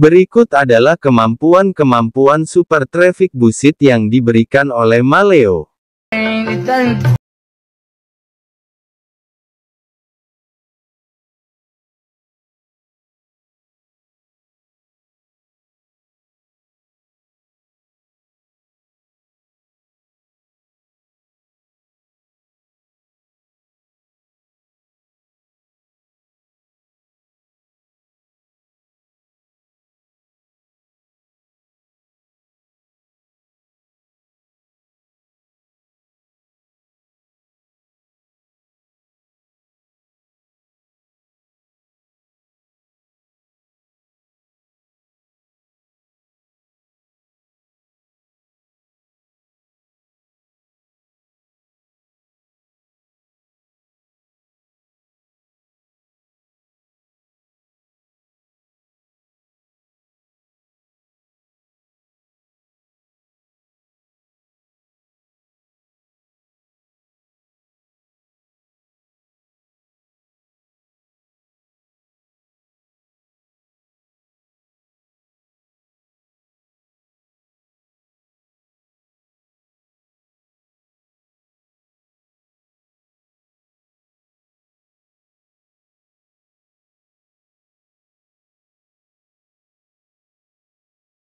Berikut adalah kemampuan-kemampuan super traffic busit yang diberikan oleh Maleo.